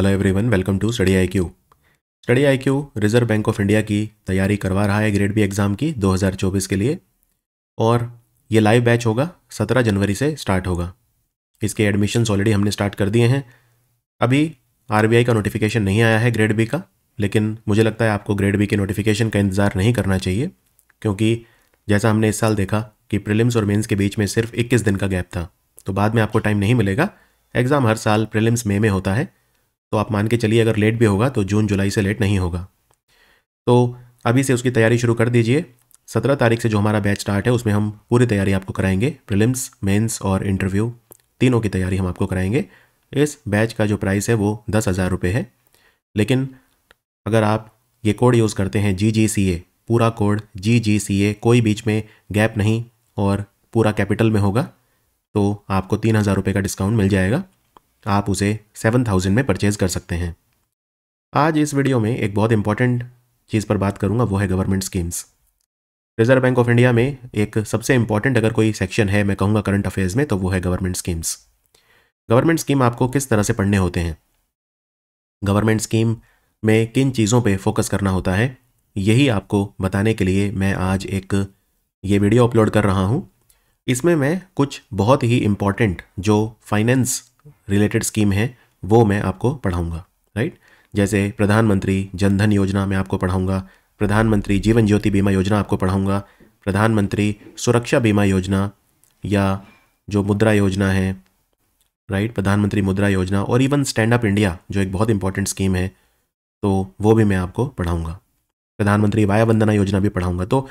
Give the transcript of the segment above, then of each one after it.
Hello everyone welcome to study I Q study I Q reserve bank of India की तैयारी करवा रहा है ग्रेड बी एग्ज़ाम की 2024 के लिए और ये लाइव बैच होगा 17 जनवरी से स्टार्ट होगा इसके एडमिशन्स ऑलरेडी हमने स्टार्ट कर दिए हैं अभी आर का नोटिफिकेशन नहीं आया है ग्रेड बी का लेकिन मुझे लगता है आपको ग्रेड बी के नोटिफिकेशन का इंतज़ार नहीं करना चाहिए क्योंकि जैसा हमने इस साल देखा कि प्रिलिम्स और मेंस के बीच में सिर्फ 21 दिन का गैप था तो बाद में आपको टाइम नहीं मिलेगा एग्ज़ाम हर साल प्रिलिम्स मई में, में होता है तो आप मान के चलिए अगर लेट भी होगा तो जून जुलाई से लेट नहीं होगा तो अभी से उसकी तैयारी शुरू कर दीजिए सत्रह तारीख से जो हमारा बैच स्टार्ट है उसमें हम पूरी तैयारी आपको कराएंगे प्रिलिम्स मेंस और इंटरव्यू तीनों की तैयारी हम आपको कराएंगे इस बैच का जो प्राइस है वो दस हज़ार रुपये है लेकिन अगर आप ये कोड यूज़ करते हैं जी जी सी ए पूरा कोड जी जी सी ए कोई बीच में गैप नहीं और पूरा कैपिटल में होगा तो आपको तीन हज़ार रुपये का डिस्काउंट मिल जाएगा आप उसे सेवन थाउजेंड में परचेज कर सकते हैं आज इस वीडियो में एक बहुत इंपॉर्टेंट चीज़ पर बात करूंगा वो है government schemes reserve bank of India में एक सबसे इंपॉर्टेंट अगर कोई सेक्शन है मैं कहूँगा करंट अफेयर्स में तो वो है गवर्नमेंट स्कीम्स गवर्नमेंट स्कीम आपको किस तरह से पढ़ने होते हैं गवर्नमेंट स्कीम में किन चीज़ों पर फोकस करना होता है यही आपको बताने के लिए मैं आज एक ये वीडियो अपलोड कर रहा हूँ इसमें मैं कुछ बहुत ही इम्पॉर्टेंट जो फाइनेंस रिलेटेड स्कीम है वो मैं आपको पढ़ाऊँगा राइट जैसे प्रधानमंत्री जनधन योजना मैं आपको पढ़ाऊँगा प्रधानमंत्री जीवन ज्योति बीमा योजना आपको पढ़ाऊँगा प्रधानमंत्री सुरक्षा बीमा योजना या जो मुद्रा योजना है राइट प्रधानमंत्री मुद्रा योजना और इवन स्टैंड अप इंडिया जो एक बहुत इंपॉर्टेंट स्कीम है तो वो भी मैं आपको पढ़ाऊँगा प्रधानमंत्री वाया वंदना योजना भी पढ़ाऊंगा तो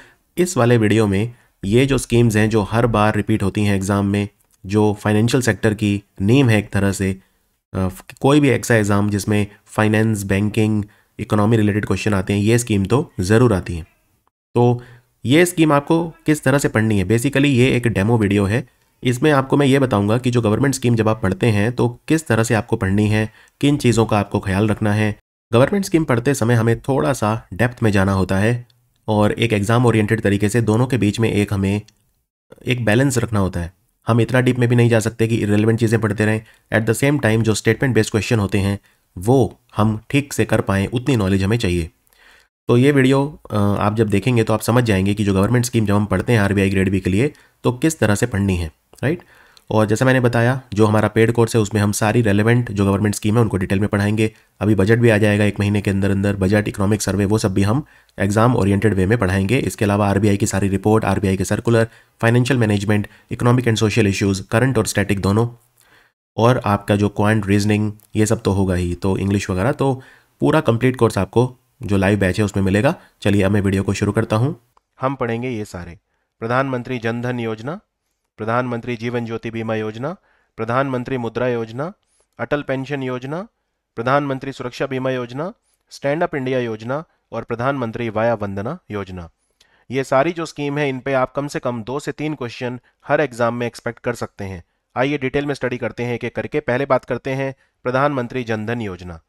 इस वाले वीडियो में ये जो स्कीम्स हैं जो हर बार रिपीट होती हैं एग्ज़ाम में जो फाइनेंशियल सेक्टर की नेम है एक तरह से कोई भी ऐसा एग्ज़ाम जिसमें finance banking economy related question आते हैं ये स्कीम तो ज़रूर आती है तो ये स्कीम आपको किस तरह से पढ़नी है बेसिकली ये एक डेमो वीडियो है इसमें आपको मैं ये बताऊंगा कि जो गवर्नमेंट स्कीम जब आप पढ़ते हैं तो किस तरह से आपको पढ़नी है किन चीज़ों का आपको ख्याल रखना है गवर्नमेंट स्कीम पढ़ते समय हमें थोड़ा सा डेप्थ में जाना होता है और एक एग्ज़ाम ओरिएंटेड तरीके से दोनों के बीच में एक हमें एक बैलेंस रखना होता है हम इतना डीप में भी नहीं जा सकते कि इरेलीवेंट चीज़ें पढ़ते रहें एट द सेम टाइम जो स्टेटमेंट बेस्ड क्वेश्चन होते हैं वो हम ठीक से कर पाएँ उतनी नॉलेज हमें चाहिए तो ये वीडियो आप जब देखेंगे तो आप समझ जाएंगे कि जो गवर्नमेंट स्कीम जब हम पढ़ते हैं आर ग्रेड बी के लिए तो किस तरह से पढ़नी है राइट right? और जैसा मैंने बताया जो हमारा पेड कोर्स है उसमें हम सारी रेलिवेंट जो गवर्नमेंट स्कीम है उनको डिटेल में पढ़ाएंगे अभी बजट भी आ जाएगा एक महीने के अंदर अंदर बजट इकोनॉमिक सर्वे वो सब भी हम एग्जाम ओरिएंटेड वे में पढ़ाएंगे इसके अलावा आरबीआई की सारी रिपोर्ट आरबीआई के circular financial management economic and social issues current और स्टैटिक दोनों और आपका जो क्वांट रीजनिंग ये सब तो होगा ही तो इंग्लिश वगैरह तो पूरा कंप्लीट कोर्स आपको जो लाइव बैच है उसमें मिलेगा चलिए अब मैं वीडियो को शुरू करता हूँ हम पढ़ेंगे ये सारे प्रधानमंत्री जनधन योजना प्रधानमंत्री जीवन ज्योति बीमा योजना प्रधानमंत्री मुद्रा योजना अटल पेंशन योजना प्रधानमंत्री सुरक्षा बीमा योजना स्टैंड अप इंडिया योजना और प्रधानमंत्री वाया वंदना योजना ये सारी जो स्कीम है इन पे आप कम से कम दो से तीन क्वेश्चन हर एग्जाम में एक्सपेक्ट कर सकते हैं आइए डिटेल में स्टडी करते हैं कि करके पहले बात करते हैं प्रधानमंत्री जनधन योजना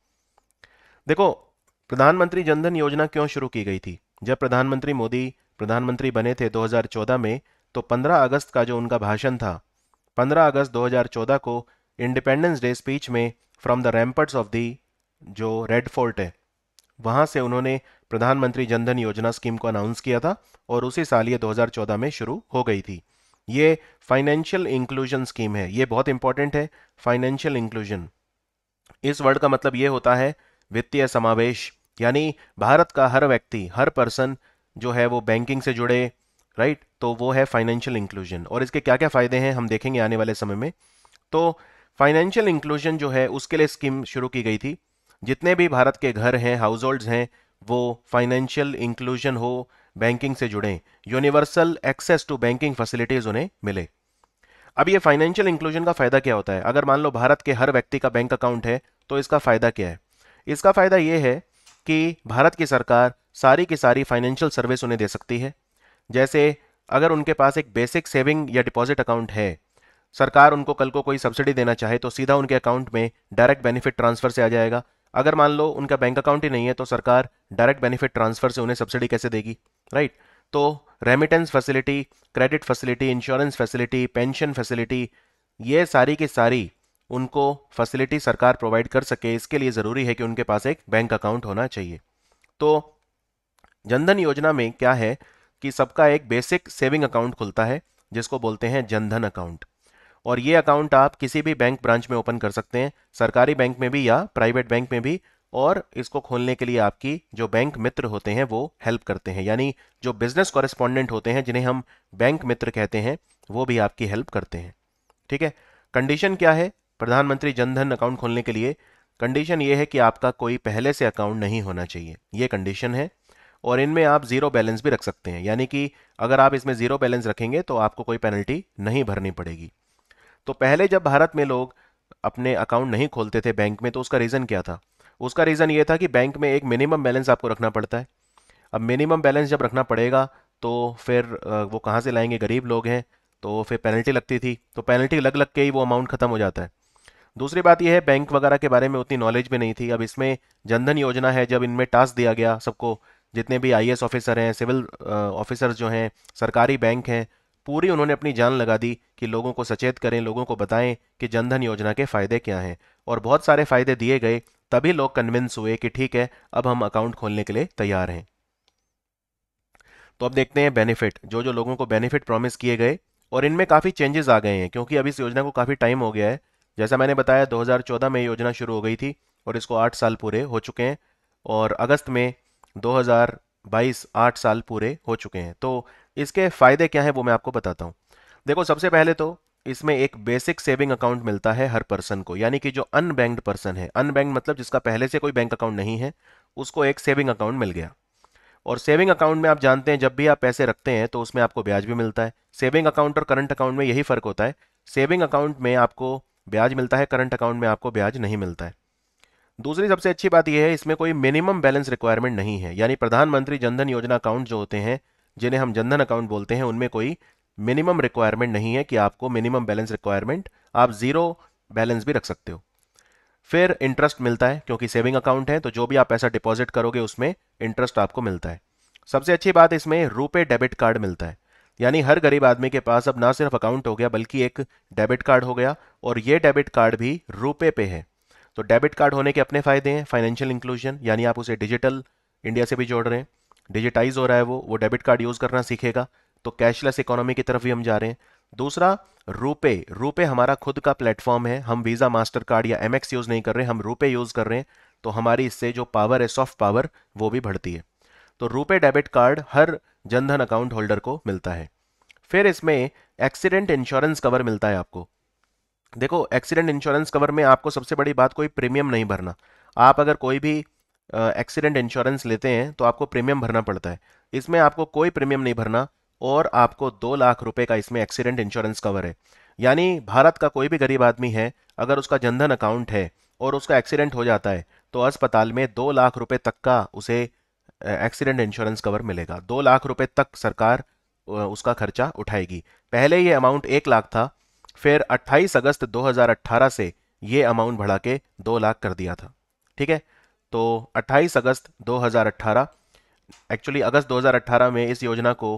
देखो प्रधानमंत्री जनधन योजना क्यों शुरू की गई थी जब प्रधानमंत्री मोदी प्रधानमंत्री बने थे 2014 में तो 15 अगस्त का जो उनका भाषण था 15 अगस्त 2014 को इंडिपेंडेंस डे स्पीच में from the ramparts of the जो रेड फोर्ट है वहाँ से उन्होंने प्रधानमंत्री जनधन योजना स्कीम को अनाउंस किया था और उसी साल ये 2014 में शुरू हो गई थी ये फाइनेंशियल इंक्लूजन स्कीम है ये बहुत इंपॉर्टेंट है फाइनेंशियल इंक्लूजन इस वर्ड का मतलब ये होता है वित्तीय समावेश यानी भारत का हर व्यक्ति हर पर्सन जो है वो बैंकिंग से जुड़े राइट तो वो है फाइनेंशियल इंक्लूजन और इसके क्या क्या फ़ायदे हैं हम देखेंगे आने वाले समय में तो फाइनेंशियल इंक्लूजन जो है उसके लिए स्कीम शुरू की गई थी जितने भी भारत के घर हैं हाउस होल्ड हैं वो फाइनेंशियल इंक्लूजन हो बैंकिंग से जुड़े universal access to banking facilities उन्हें मिले अब ये फाइनेंशियल इंक्लूजन का फ़ायदा क्या होता है अगर मान लो भारत के हर व्यक्ति का बैंक अकाउंट है तो इसका फ़ायदा क्या है इसका फ़ायदा ये है कि भारत की सरकार सारी की सारी फाइनेंशियल सर्विस उन्हें दे सकती है जैसे अगर उनके पास एक बेसिक सेविंग या डिपॉजिट अकाउंट है सरकार उनको कल को कोई सब्सिडी देना चाहे तो सीधा उनके अकाउंट में डायरेक्ट बेनिफिट ट्रांसफर से आ जाएगा अगर मान लो उनका बैंक अकाउंट ही नहीं है तो सरकार डायरेक्ट बेनिफिट ट्रांसफर से उन्हें सब्सिडी कैसे देगी राइट तो remittance facility credit facility insurance facility pension facility ये सारी की सारी उनको फैसिलिटी सरकार प्रोवाइड कर सके इसके लिए ज़रूरी है कि उनके पास एक बैंक अकाउंट होना चाहिए तो जनधन योजना में क्या है कि सबका एक बेसिक सेविंग अकाउंट खुलता है जिसको बोलते हैं जनधन अकाउंट और ये अकाउंट आप किसी भी बैंक ब्रांच में ओपन कर सकते हैं सरकारी बैंक में भी या प्राइवेट बैंक में भी और इसको खोलने के लिए आपकी जो बैंक मित्र होते हैं वो हेल्प करते हैं यानी जो बिजनेस कॉरेस्पॉन्डेंट होते हैं जिन्हें हम बैंक मित्र कहते हैं वो भी आपकी हेल्प करते हैं ठीक है कंडीशन क्या है प्रधानमंत्री जनधन अकाउंट खोलने के लिए कंडीशन ये है कि आपका कोई पहले से अकाउंट नहीं होना चाहिए ये कंडीशन है और इनमें आप जीरो बैलेंस भी रख सकते हैं यानी कि अगर आप इसमें जीरो बैलेंस रखेंगे तो आपको कोई पेनल्टी नहीं भरनी पड़ेगी तो पहले जब भारत में लोग अपने अकाउंट नहीं खोलते थे बैंक में तो उसका रीज़न क्या था उसका रीज़न ये था कि बैंक में एक मिनिमम बैलेंस आपको रखना पड़ता है अब मिनिमम बैलेंस जब रखना पड़ेगा तो फिर वो कहाँ से लाएंगे गरीब लोग हैं तो फिर पेनल्टी लगती थी तो पेनल्टी लग लग के ही वो अमाउंट ख़त्म हो जाता है दूसरी बात यह है बैंक वगैरह के बारे में उतनी नॉलेज भी नहीं थी अब इसमें जनधन योजना है जब इनमें टास्क दिया गया सबको जितने भी आई ऑफिसर हैं सिविल ऑफिसर्स जो हैं सरकारी बैंक हैं पूरी उन्होंने अपनी जान लगा दी कि लोगों को सचेत करें लोगों को बताएं कि जनधन योजना के फ़ायदे क्या हैं और बहुत सारे फ़ायदे दिए गए तभी लोग कन्विंस हुए कि ठीक है अब हम अकाउंट खोलने के लिए तैयार हैं तो अब देखते हैं बेनिफिट जो जो लोगों को बेनिफिट प्रॉमिस किए गए और इनमें काफ़ी चेंजेस आ गए हैं क्योंकि अभी इस योजना को काफ़ी टाइम हो गया है जैसा मैंने बताया 2014 में योजना शुरू हो गई थी और इसको आठ साल पूरे हो चुके हैं और अगस्त में 2022 आठ साल पूरे हो चुके हैं तो इसके फ़ायदे क्या हैं वो मैं आपको बताता हूँ देखो सबसे पहले तो इसमें एक बेसिक सेविंग अकाउंट मिलता है हर पर्सन को यानी कि जो अनबैंक्ड पर्सन है अनबैंक्ड मतलब जिसका पहले से कोई बैंक अकाउंट नहीं है उसको एक सेविंग अकाउंट मिल गया और सेविंग अकाउंट में आप जानते हैं जब भी आप पैसे रखते हैं तो उसमें आपको ब्याज भी मिलता है सेविंग अकाउंट और करंट अकाउंट में यही फ़र्क होता है सेविंग अकाउंट में आपको ब्याज मिलता है करंट अकाउंट में आपको ब्याज नहीं मिलता है दूसरी सबसे अच्छी बात यह है इसमें कोई मिनिमम बैलेंस रिक्वायरमेंट नहीं है यानी प्रधानमंत्री जनधन योजना अकाउंट जो होते हैं जिन्हें हम जनधन अकाउंट बोलते हैं उनमें कोई मिनिमम रिक्वायरमेंट नहीं है कि आपको मिनिमम बैलेंस रिक्वायरमेंट आप जीरो बैलेंस भी रख सकते हो फिर इंटरेस्ट मिलता है क्योंकि सेविंग अकाउंट है तो जो भी आप पैसा डिपॉजिट करोगे उसमें इंटरेस्ट आपको मिलता है सबसे अच्छी बात इसमें रुपे डेबिट कार्ड मिलता है यानी हर गरीब आदमी के पास अब ना सिर्फ अकाउंट हो गया बल्कि एक डेबिट कार्ड हो गया और ये डेबिट कार्ड भी रुपे पे है तो डेबिट कार्ड होने के अपने फायदे हैं फाइनेंशियल इंक्लूजन यानी आप उसे डिजिटल इंडिया से भी जोड़ रहे हैं डिजिटाइज हो रहा है वो वो डेबिट कार्ड यूज़ करना सीखेगा तो कैशलेस इकोनॉमी की तरफ भी हम जा रहे हैं दूसरा रूपे रूपे हमारा खुद का प्लेटफॉर्म है हम वीज़ा मास्टर कार्ड या एम यूज़ नहीं कर रहे हम रूपे यूज़ कर रहे हैं तो हमारी इससे जो पावर है सॉफ्ट पावर वो भी बढ़ती है तो रूपे डेबिट कार्ड हर जनधन अकाउंट होल्डर को मिलता है फिर इसमें एक्सीडेंट इंश्योरेंस कवर मिलता है आपको देखो एक्सीडेंट इंश्योरेंस कवर में आपको सबसे बड़ी बात कोई प्रीमियम नहीं भरना आप अगर कोई भी एक्सीडेंट इंश्योरेंस लेते हैं तो आपको प्रीमियम भरना पड़ता है इसमें आपको कोई प्रीमियम नहीं भरना और आपको दो लाख रुपए का इसमें एक्सीडेंट इंश्योरेंस कवर है यानी भारत का कोई भी गरीब आदमी है अगर उसका जनधन अकाउंट है और उसका एक्सीडेंट हो जाता है तो अस्पताल में दो लाख रुपए तक का उसे एक्सीडेंट इंश्योरेंस कवर मिलेगा दो लाख रुपए तक सरकार उसका खर्चा उठाएगी पहले ये अमाउंट एक लाख था फिर 28 अगस्त 2018 से ये अमाउंट बढ़ा के दो लाख कर दिया था ठीक है तो 28 अगस्त 2018 एक्चुअली अगस्त 2018 में इस योजना को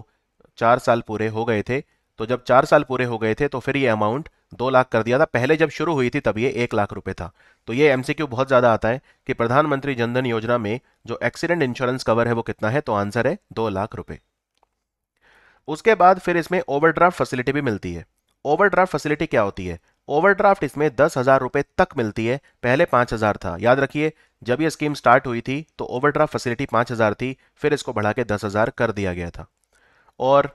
चार साल पूरे हो गए थे तो जब चार साल पूरे हो गए थे तो फिर ये अमाउंट दो लाख कर दिया था पहले जब शुरू हुई थी तब ये एक लाख रुपए था तो ये एमसीक्यू बहुत ज़्यादा आता है कि प्रधानमंत्री जनधन योजना में जो एक्सीडेंट इंश्योरेंस कवर है वो कितना है तो आंसर है दो लाख रुपए उसके बाद फिर इसमें ओवरड्राफ्ट फैसिलिटी भी मिलती है ओवरड्राफ्ट फैसिलिटी क्या होती है ओवरड्राफ्ट इसमें दस हजार रुपए तक मिलती है पहले पांच हजार था याद रखिए जब ये स्कीम स्टार्ट हुई थी तो ओवरड्राफ्ट फैसिलिटी पांच हजार थी फिर इसको बढ़ा के दस हजार कर दिया गया था और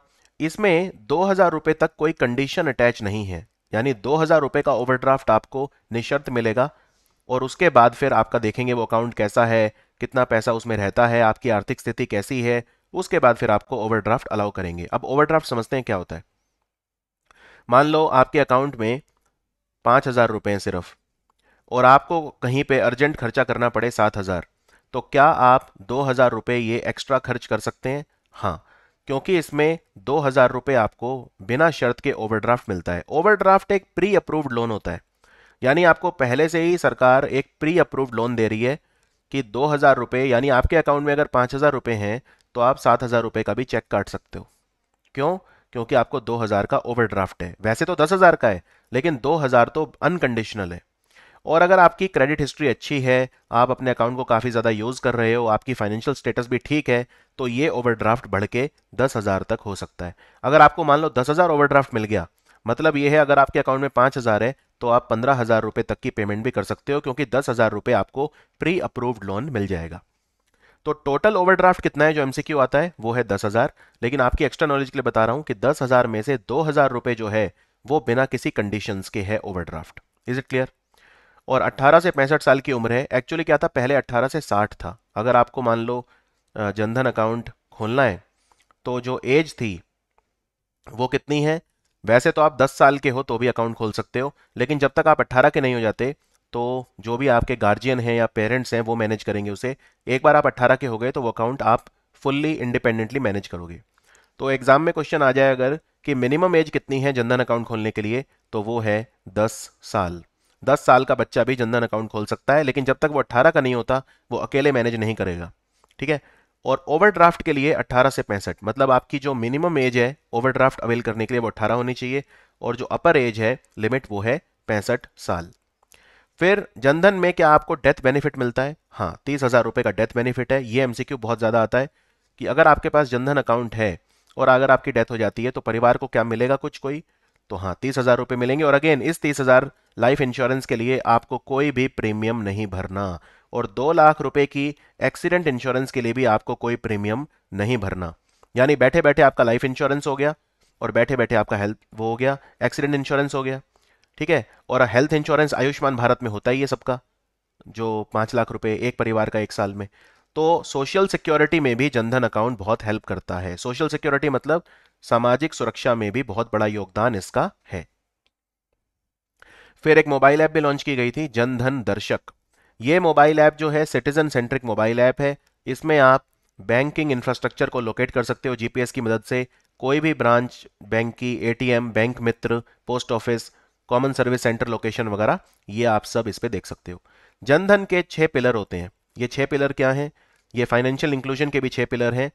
इसमें दो हजार रुपए तक कोई कंडीशन अटैच नहीं है यानी दो हजार रुपए का ओवरड्राफ्ट आपको निशर्त मिलेगा और उसके बाद फिर आपका देखेंगे वो अकाउंट कैसा है कितना पैसा उसमें रहता है आपकी आर्थिक स्थिति कैसी है उसके बाद फिर आपको ओवरड्राफ्ट अलाउ करेंगे अब ओवरड्राफ्ट समझते हैं क्या होता है मान लो आपके अकाउंट में पाँच हज़ार रुपये हैं सिर्फ और आपको कहीं पे अर्जेंट खर्चा करना पड़े सात हज़ार तो क्या आप दो हज़ार रुपये ये एक्स्ट्रा खर्च कर सकते हैं हाँ क्योंकि इसमें दो हज़ार रुपये आपको बिना शर्त के ओवरड्राफ्ट मिलता है ओवरड्राफ्ट एक प्री अप्रूव्ड लोन होता है यानी आपको पहले से ही सरकार एक प्री अप्रूव्ड लोन दे रही है कि दो हज़ार रुपये यानी आपके अकाउंट में अगर पाँच हज़ार रुपये हैं तो आप सात हज़ार रुपये का भी चेक काट सकते हो क्यों क्योंकि आपको 2000 का ओवरड्राफ्ट है वैसे तो 10000 का है लेकिन 2000 तो अनकंडीशनल है और अगर आपकी क्रेडिट हिस्ट्री अच्छी है आप अपने अकाउंट को काफ़ी ज़्यादा यूज़ कर रहे हो आपकी फाइनेंशियल स्टेटस भी ठीक है तो ये ओवरड्राफ्ट बढ़ के दस हज़ार तक हो सकता है अगर आपको मान लो दस हज़ार ओवरड्राफ्ट मिल गया मतलब ये है अगर आपके अकाउंट में पाँच हज़ार है तो आप पंद्रह हज़ार रुपये तक की पेमेंट भी कर सकते हो क्योंकि दस हज़ार रुपये आपको प्री अप्रूव्ड लोन मिल जाएगा तो टोटल ओवरड्राफ्ट कितना है जो एमसीक्यू आता है वो है दस हजार लेकिन आपकी एक्स्ट्रा नॉलेज के लिए बता रहा हूं कि दस हजार में से दो हजार रुपए जो है वो बिना किसी कंडीशन के है ओवरड्राफ्ट इज इट क्लियर और 18 से पैंसठ साल की उम्र है एक्चुअली क्या था पहले 18 से 60 था अगर आपको मान लो जनधन अकाउंट खोलना है तो जो एज थी वो कितनी है वैसे तो आप 10 साल के हो तो भी अकाउंट खोल सकते हो लेकिन जब तक आप 18 के नहीं हो जाते तो जो भी आपके गार्जियन हैं या पेरेंट्स हैं वो मैनेज करेंगे उसे एक बार आप अट्ठारह के हो गए तो वो अकाउंट आप फुल्ली इंडिपेंडेंटली मैनेज करोगे तो एग्ज़ाम में क्वेश्चन आ जाए अगर कि मिनिमम एज कितनी है जनधन अकाउंट खोलने के लिए तो वो है दस साल दस साल का बच्चा भी जनधन अकाउंट खोल सकता है लेकिन जब तक वो अट्ठारह का नहीं होता वो अकेले मैनेज नहीं करेगा ठीक है और ओवरड्राफ्ट के लिए अट्ठारह से पैंसठ मतलब आपकी जो मिनिमम एज है ओवरड्राफ्ट अवेल करने के लिए वो अट्ठारह होनी चाहिए और जो अपर एज है लिमिट वो है पैंसठ साल फिर जनधन में क्या आपको डेथ बेनिफिट मिलता है हाँ तीस हज़ार रुपये का डेथ बेनिफिट है ये एमसीक्यू बहुत ज़्यादा आता है कि अगर आपके पास जनधन अकाउंट है और अगर आपकी डेथ हो जाती है तो परिवार को क्या मिलेगा कुछ कोई तो हाँ तीस हज़ार रुपये मिलेंगे और अगेन इस तीस हज़ार लाइफ इंश्योरेंस के लिए आपको कोई भी प्रीमियम नहीं भरना और दो लाख रुपए की एक्सीडेंट इंश्योरेंस के लिए भी आपको कोई प्रीमियम नहीं भरना यानी बैठे बैठे आपका लाइफ इंश्योरेंस हो गया और बैठे बैठे आपका हेल्थ वो हो गया एक्सीडेंट इंश्योरेंस हो गया ठीक है और हेल्थ इंश्योरेंस आयुष्मान भारत में होता ही है सबका जो पांच लाख रुपए एक परिवार का एक साल में तो सोशल सिक्योरिटी में भी जनधन अकाउंट बहुत हेल्प करता है सोशल सिक्योरिटी मतलब सामाजिक सुरक्षा में भी बहुत बड़ा योगदान इसका है फिर एक मोबाइल ऐप भी लॉन्च की गई थी जनधन दर्शक ये मोबाइल ऐप जो है सिटीजन सेंट्रिक मोबाइल ऐप है इसमें आप बैंकिंग इंफ्रास्ट्रक्चर को लोकेट कर सकते हो जीपीएस की मदद से कोई भी ब्रांच बैंक की एटीएम बैंक मित्र post office common service centre location वगैरह ये आप सब इस पर देख सकते हो जनधन के छः पिलर होते हैं ये छः पिलर क्या हैं ये फाइनेंशियल इंक्लूजन के भी छः पिलर हैं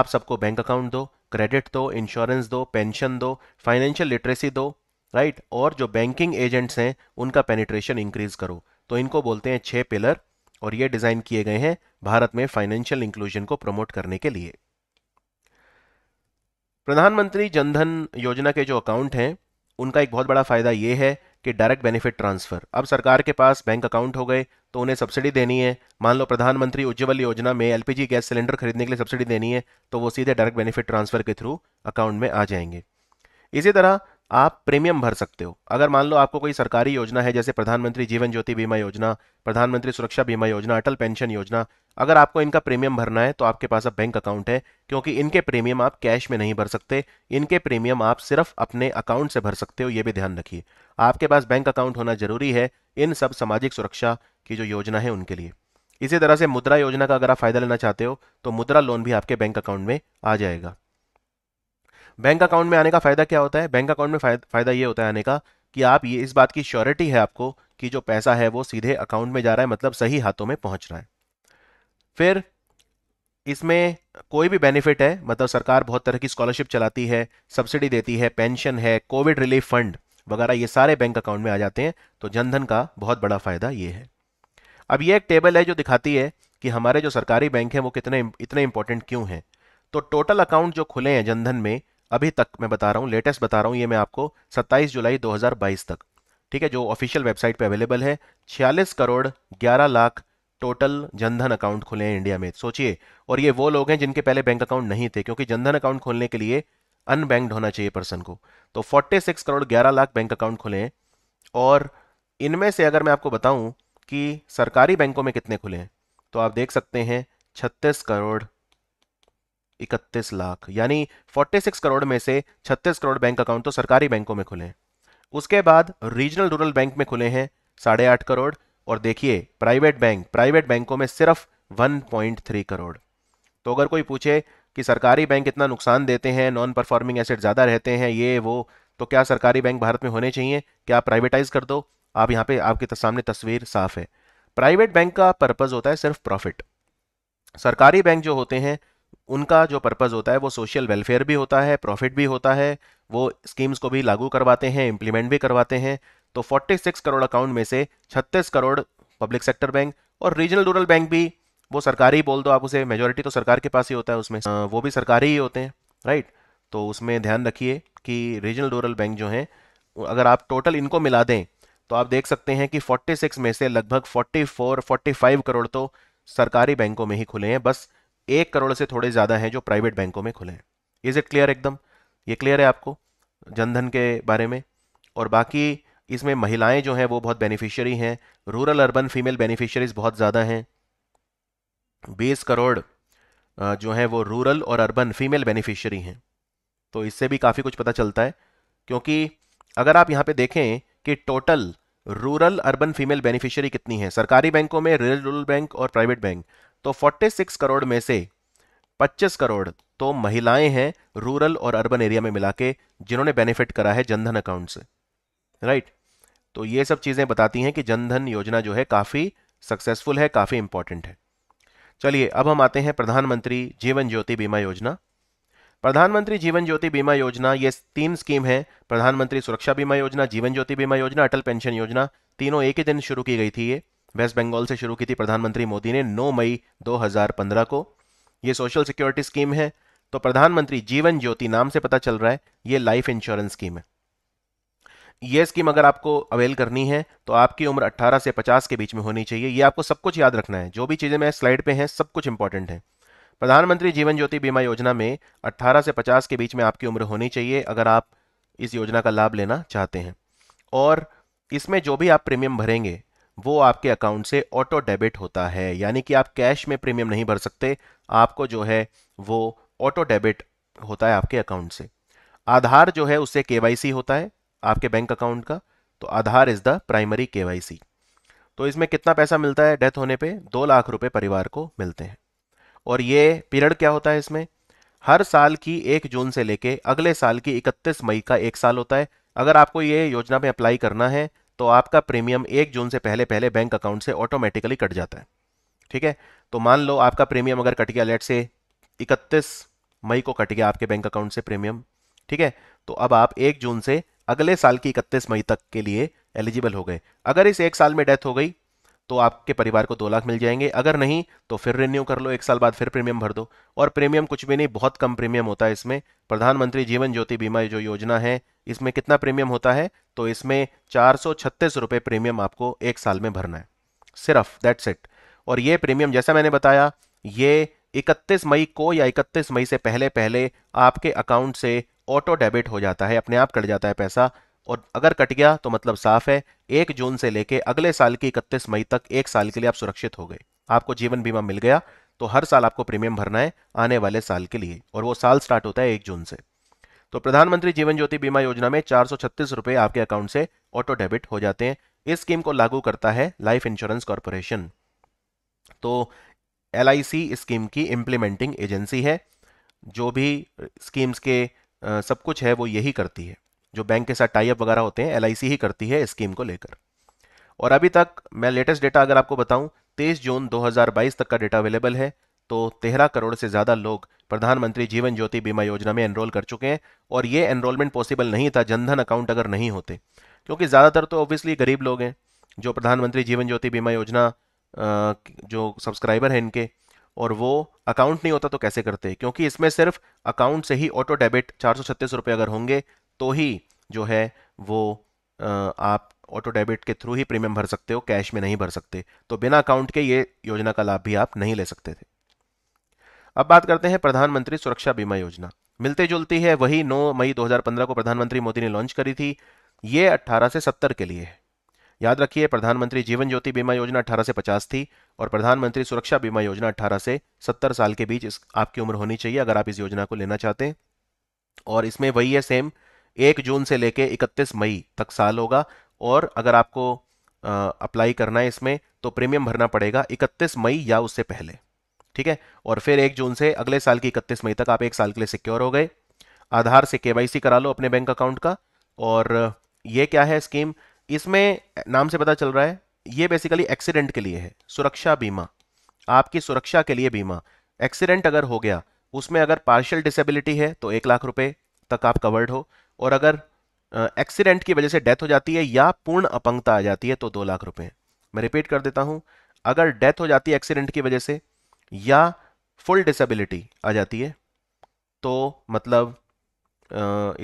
आप सबको बैंक अकाउंट दो क्रेडिट दो इंश्योरेंस दो पेंशन दो फाइनेंशियल लिटरेसी दो राइट और जो बैंकिंग एजेंट्स हैं उनका पेनिट्रेशन इंक्रीज करो तो इनको बोलते हैं छः पिलर और ये डिज़ाइन किए गए हैं भारत में फाइनेंशियल इंक्लूजन को प्रमोट करने के लिए प्रधानमंत्री जनधन योजना के जो अकाउंट हैं उनका एक बहुत बड़ा फ़ायदा ये है कि डायरेक्ट बेनिफिट ट्रांसफ़र अब सरकार के पास बैंक अकाउंट हो गए तो उन्हें सब्सिडी देनी है मान लो प्रधानमंत्री उज्ज्वल योजना में एलपीजी गैस सिलेंडर खरीदने के लिए सब्सिडी देनी है तो वो सीधे डायरेक्ट बेनिफिट ट्रांसफ़र के थ्रू अकाउंट में आ जाएंगे इसी तरह आप प्रीमियम भर सकते हो अगर मान लो आपको कोई सरकारी योजना है जैसे प्रधानमंत्री जीवन ज्योति बीमा योजना प्रधानमंत्री सुरक्षा बीमा योजना अटल पेंशन योजना अगर आपको इनका प्रीमियम भरना है तो आपके पास अब बैंक अकाउंट है क्योंकि इनके प्रीमियम आप कैश में नहीं भर सकते इनके प्रीमियम आप सिर्फ अपने अकाउंट से भर सकते हो ये भी ध्यान रखिए आपके पास बैंक अकाउंट होना जरूरी है इन सब सामाजिक सुरक्षा की जो योजना है उनके लिए इसी तरह से मुद्रा योजना का अगर आप फायदा लेना चाहते हो तो मुद्रा लोन भी आपके बैंक अकाउंट में आ जाएगा बैंक अकाउंट में आने का फ़ायदा क्या होता है बैंक अकाउंट में फ़ायदा ये होता है आने का कि आप ये इस बात की श्योरिटी है आपको कि जो पैसा है वो सीधे अकाउंट में जा रहा है मतलब सही हाथों में पहुंच रहा है फिर इसमें कोई भी बेनिफिट है मतलब सरकार बहुत तरह की स्कॉलरशिप चलाती है सब्सिडी देती है पेंशन है कोविड रिलीफ फंड वगैरह ये सारे बैंक अकाउंट में आ जाते हैं तो जनधन का बहुत बड़ा फ़ायदा ये है अब ये एक टेबल है जो दिखाती है कि हमारे जो सरकारी बैंक हैं वो कितने इतने इंपॉर्टेंट क्यों हैं तो टोटल अकाउंट जो खुले हैं जनधन में अभी तक मैं बता रहा हूँ लेटेस्ट बता रहा हूँ ये मैं आपको 27 जुलाई 2022 तक ठीक है जो ऑफिशियल वेबसाइट पे अवेलेबल है छियालीस करोड़ ग्यारह लाख टोटल जनधन अकाउंट खुले हैं इंडिया में सोचिए और ये वो लोग हैं जिनके पहले बैंक अकाउंट नहीं थे क्योंकि जनधन अकाउंट खोलने के लिए अनबैंक्ड होना चाहिए पर्सन को तो 46 करोड़ 11 लाख बैंक अकाउंट खुले हैं और इनमें से अगर मैं आपको बताऊं कि सरकारी बैंकों में कितने खुले हैं तो आप देख सकते हैं छत्तीस करोड़ इकतीस लाख यानी 46 करोड़ में से 36 करोड़ बैंक अकाउंट तो सरकारी बैंकों में खुले हैं उसके बाद रीजनल रूरल बैंक में खुले हैं साढ़े आठ करोड़ और देखिए प्राइवेट बैंक प्राइवेट बैंकों में सिर्फ 1.3 करोड़ तो अगर कोई पूछे कि सरकारी बैंक इतना नुकसान देते हैं नॉन परफॉर्मिंग एसेट ज़्यादा रहते हैं ये वो तो क्या सरकारी बैंक भारत में होने चाहिए क्या प्राइवेटाइज कर दो आप यहाँ पे आपके सामने तस्वीर साफ है प्राइवेट बैंक का पर्पज़ होता है सिर्फ प्रॉफिट सरकारी बैंक जो होते हैं उनका जो पर्पज़ होता है वो सोशल वेलफेयर भी होता है प्रॉफिट भी होता है वो स्कीम्स को भी लागू करवाते हैं इम्प्लीमेंट भी करवाते हैं तो 46 करोड़ अकाउंट में से 36 करोड़ पब्लिक सेक्टर बैंक और रीजनल रूरल बैंक भी वो सरकारी बोल दो आप उसे मेजोरिटी तो सरकार के पास ही होता है उसमें वो भी सरकारी ही होते हैं राइट तो उसमें ध्यान रखिए कि रीजनल रूरल बैंक जो हैं अगर आप टोटल इनको मिला दें तो आप देख सकते हैं कि 46 में से लगभग 44 45 करोड़ तो सरकारी बैंकों में ही खुले हैं बस एक करोड़ से थोड़े ज़्यादा हैं जो प्राइवेट बैंकों में खुले हैं इज़ इट क्लियर एकदम ये क्लियर है आपको जनधन के बारे में और बाकी इसमें महिलाएं जो हैं वो बहुत बेनिफिशियरी हैं रूरल अर्बन फीमेल बेनिफिशियरीज बहुत ज़्यादा हैं बीस करोड़ जो हैं वो रूरल और अर्बन फीमेल बेनिफिशियरी हैं तो इससे भी काफ़ी कुछ पता चलता है क्योंकि अगर आप यहाँ पे देखें कि total rural urban female beneficiary कितनी है सरकारी बैंकों में रूरल रूरल बैंक और प्राइवेट बैंक तो 46 करोड़ में से 25 करोड़ तो महिलाएं हैं रूरल और अर्बन एरिया में मिला के जिन्होंने बेनिफिट करा है जनधन अकाउंट से राइट तो ये सब चीज़ें बताती हैं कि जनधन योजना जो है काफ़ी सक्सेसफुल है काफ़ी इंपॉर्टेंट है चलिए अब हम आते हैं प्रधानमंत्री जीवन ज्योति बीमा योजना प्रधानमंत्री जीवन ज्योति बीमा योजना ये तीन स्कीम है प्रधानमंत्री सुरक्षा बीमा योजना जीवन ज्योति बीमा योजना अटल पेंशन योजना तीनों एक ही दिन शुरू की गई थी ये वेस्ट बंगाल से शुरू की थी प्रधानमंत्री मोदी ने 9 मई 2015 को ये सोशल सिक्योरिटी स्कीम है तो प्रधानमंत्री जीवन ज्योति नाम से पता चल रहा है ये लाइफ इंश्योरेंस स्कीम है ये स्कीम अगर आपको अवेल करनी है तो आपकी उम्र 18 से 50 के बीच में होनी चाहिए ये आपको सब कुछ याद रखना है जो भी चीज़ें मैं स्लाइड पे हैं सब कुछ इंपॉर्टेंट है प्रधानमंत्री जीवन ज्योति बीमा योजना में 18 से 50 के बीच में आपकी उम्र होनी चाहिए अगर आप इस योजना का लाभ लेना चाहते हैं और इसमें जो भी आप प्रीमियम भरेंगे वो आपके अकाउंट से ऑटो डेबिट होता है यानी कि आप कैश में प्रीमियम नहीं भर सकते आपको जो है वो ऑटो डेबिट होता है आपके अकाउंट से आधार जो है उससे के होता है आपके बैंक अकाउंट का तो आधार इज़ द प्राइमरी के तो इसमें कितना पैसा मिलता है डेथ होने पे दो लाख रुपए परिवार को मिलते हैं और ये पीरियड क्या होता है इसमें हर साल की एक जून से लेके अगले साल की इकतीस मई का एक साल होता है अगर आपको ये योजना में अप्लाई करना है तो आपका प्रीमियम एक जून से पहले पहले बैंक अकाउंट से ऑटोमेटिकली कट जाता है ठीक है तो मान लो आपका प्रीमियम अगर कट गया लेट से इकतीस मई को कट गया आपके बैंक अकाउंट से प्रीमियम ठीक है तो अब आप एक जून से अगले साल की इकतीस मई तक के लिए एलिजिबल हो गए अगर इस एक साल में डेथ हो गई तो आपके परिवार को दो लाख मिल जाएंगे अगर नहीं तो फिर रिन्यू कर लो एक साल बाद फिर प्रीमियम भर दो और प्रीमियम कुछ भी नहीं बहुत कम प्रीमियम होता है इसमें प्रधानमंत्री जीवन ज्योति बीमा जो योजना है इसमें कितना प्रीमियम होता है तो इसमें चार सौ प्रीमियम आपको एक साल में भरना है सिर्फ दैट्स इट और ये प्रीमियम जैसा मैंने बताया ये 31 मई को या 31 मई से पहले पहले आपके अकाउंट से ऑटो डेबिट हो जाता है अपने आप कट जाता है पैसा और अगर कट गया तो मतलब साफ है एक जून से लेके अगले साल की इकतीस मई तक एक साल के लिए आप सुरक्षित हो गए आपको जीवन बीमा मिल गया तो हर साल आपको प्रीमियम भरना है आने वाले साल के लिए और वो साल स्टार्ट होता है एक जून से तो प्रधानमंत्री जीवन ज्योति बीमा योजना में चार आपके अकाउंट से ऑटो डेबिट हो जाते हैं इस स्कीम को लागू करता है लाइफ इंश्योरेंस कॉरपोरेशन तो एल स्कीम की इम्प्लीमेंटिंग एजेंसी है जो भी स्कीम्स के सब कुछ है वो यही करती है जो बैंक के साथ टाइप वगैरह होते हैं एल ही करती है स्कीम को लेकर और अभी तक मैं लेटेस्ट डेटा अगर आपको बताऊं 23 जून 2022 तक का डेटा अवेलेबल है तो तेरह करोड़ से ज़्यादा लोग प्रधानमंत्री जीवन ज्योति बीमा योजना में एनरोल कर चुके हैं और ये एनरोलमेंट पॉसिबल नहीं था जनधन अकाउंट अगर नहीं होते क्योंकि ज़्यादातर तो ऑब्वियसली गरीब लोग हैं जो प्रधानमंत्री जीवन ज्योति बीमा योजना जो सब्सक्राइबर हैं इनके और वो अकाउंट नहीं होता तो कैसे करते क्योंकि इसमें सिर्फ अकाउंट से ही ऑटो डेबिट चार सौ अगर होंगे तो ही जो है वो आप ऑटो डेबिट के थ्रू ही प्रीमियम भर सकते हो कैश में नहीं भर सकते तो बिना अकाउंट के ये योजना का लाभ भी आप नहीं ले सकते थे अब बात करते हैं प्रधानमंत्री सुरक्षा बीमा योजना मिलते जुलती है वही 9 मई 2015 को प्रधानमंत्री मोदी ने लॉन्च करी थी ये 18 से 70 के लिए है याद रखिए प्रधानमंत्री जीवन ज्योति बीमा योजना 18 से 50 थी और प्रधानमंत्री सुरक्षा बीमा योजना 18 से 70 साल के बीच इस आपकी उम्र होनी चाहिए अगर आप इस योजना को लेना चाहते हैं और इसमें वही है सेम एक जून से लेके इकतीस मई तक साल होगा और अगर आपको अप्लाई करना है इसमें तो प्रीमियम भरना पड़ेगा इकतीस मई या उससे पहले ठीक है और फिर एक जून से अगले साल की इकतीस मई तक आप एक साल के लिए सिक्योर हो गए आधार से के करा लो अपने बैंक अकाउंट का और ये क्या है स्कीम इसमें नाम से पता चल रहा है ये बेसिकली एक्सीडेंट के लिए है सुरक्षा बीमा आपकी सुरक्षा के लिए बीमा एक्सीडेंट अगर हो गया उसमें अगर पार्शियल डिसेबिलिटी है तो एक लाख रुपए तक आप कवर्ड हो और अगर एक्सीडेंट की वजह से डेथ हो जाती है या पूर्ण अपंगता आ जाती है तो दो लाख रुपए मैं रिपीट कर देता हूं अगर डेथ हो जाती है एक्सीडेंट की वजह से या फुल डिसेबिलिटी आ जाती है तो मतलब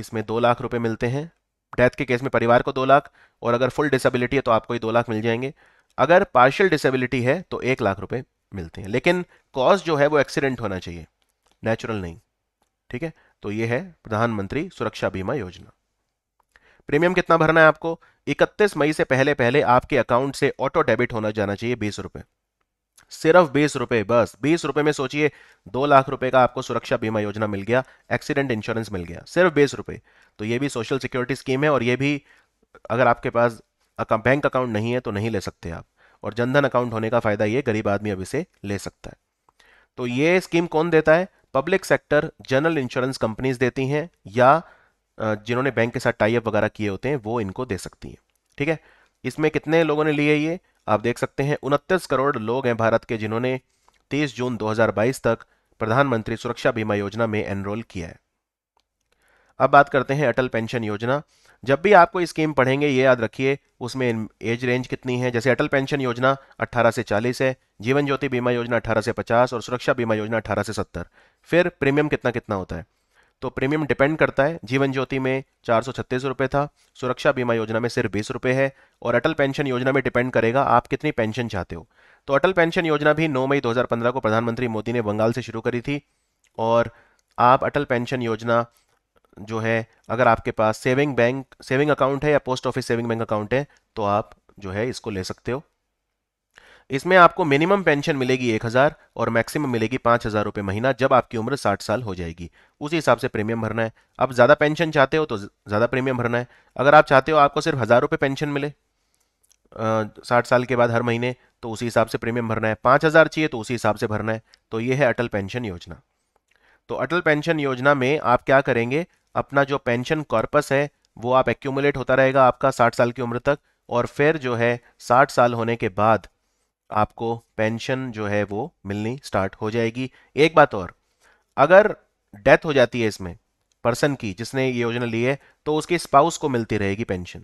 इसमें दो लाख रुपए मिलते हैं डेथ के केस में परिवार को दो लाख और अगर फुल डिसेबिलिटी है तो आपको ही दो लाख मिल जाएंगे अगर पार्शियल डिसेबिलिटी है तो एक लाख रुपए मिलते हैं लेकिन कॉज जो है वो एक्सीडेंट होना चाहिए नेचुरल नहीं ठीक है तो ये है प्रधानमंत्री सुरक्षा बीमा योजना प्रीमियम कितना भरना है आपको 31 मई से पहले पहले आपके अकाउंट से ऑटो डेबिट होना जाना चाहिए बीस रुपए सिर्फ बीस रुपए बस बीस रुपए में सोचिए दो लाख रुपए का आपको सुरक्षा बीमा योजना मिल गया एक्सीडेंट इंश्योरेंस मिल गया सिर्फ बीस रुपए तो यह भी सोशल सिक्योरिटी स्कीम है और यह भी अगर आपके पास बैंक अकाउंट नहीं है तो नहीं ले सकते आप और जनधन अकाउंट होने का फायदा यह गरीब आदमी अब इसे ले सकता है तो ये स्कीम कौन देता है public sector general insurance companies देती हैं या जिन्होंने बैंक के साथ टाइप वगैरह किए होते हैं वो इनको दे सकती हैं ठीक है इसमें कितने लोगों ने लिए ये आप देख सकते हैं उनतीस करोड़ लोग हैं भारत के जिन्होंने 30 जून 2022 तक प्रधानमंत्री सुरक्षा बीमा योजना में एनरोल किया है अब बात करते हैं अटल पेंशन योजना जब भी आपको स्कीम पढ़ेंगे ये याद रखिए उसमें एज रेंज कितनी है जैसे अटल पेंशन योजना 18 से 40 है जीवन ज्योति बीमा योजना 18 से 50 और सुरक्षा बीमा योजना 18 से 70 फिर प्रीमियम कितना कितना होता है तो प्रीमियम डिपेंड करता है जीवन ज्योति में चार रुपए था सुरक्षा बीमा योजना में सिर्फ बीस रुपये है और अटल पेंशन योजना में डिपेंड करेगा आप कितनी पेंशन चाहते हो तो अटल पेंशन योजना भी नौ मई दो को प्रधानमंत्री मोदी ने बंगाल से शुरू करी थी और आप अटल पेंशन योजना जो है अगर आपके पास सेविंग बैंक सेविंग अकाउंट है या post office saving bank account है तो आप जो है इसको ले सकते हो इसमें आपको मिनिमम पेंशन मिलेगी एक हज़ार और मैक्सिमम मिलेगी पाँच हज़ार रुपये महीना जब आपकी उम्र साठ साल हो जाएगी उसी हिसाब से प्रीमियम भरना है आप ज़्यादा पेंशन चाहते हो तो ज़्यादा प्रीमियम भरना है अगर आप चाहते हो आपको सिर्फ हज़ार रुपये पेंशन मिले साठ साल के बाद हर महीने तो उसी हिसाब से प्रीमियम भरना है पाँच हज़ार चाहिए तो उसी हिसाब से भरना है तो ये है अटल पेंशन योजना तो अटल पेंशन योजना में आप क्या करेंगे अपना जो पेंशन कॉर्पस है वो आप एक्यूमुलेट होता रहेगा आपका साठ साल की उम्र तक और फिर जो है साठ साल होने के बाद आपको पेंशन जो है वो मिलनी स्टार्ट हो जाएगी एक बात और अगर डेथ हो जाती है इसमें पर्सन की जिसने ये योजना ली है तो उसके स्पाउस को मिलती रहेगी पेंशन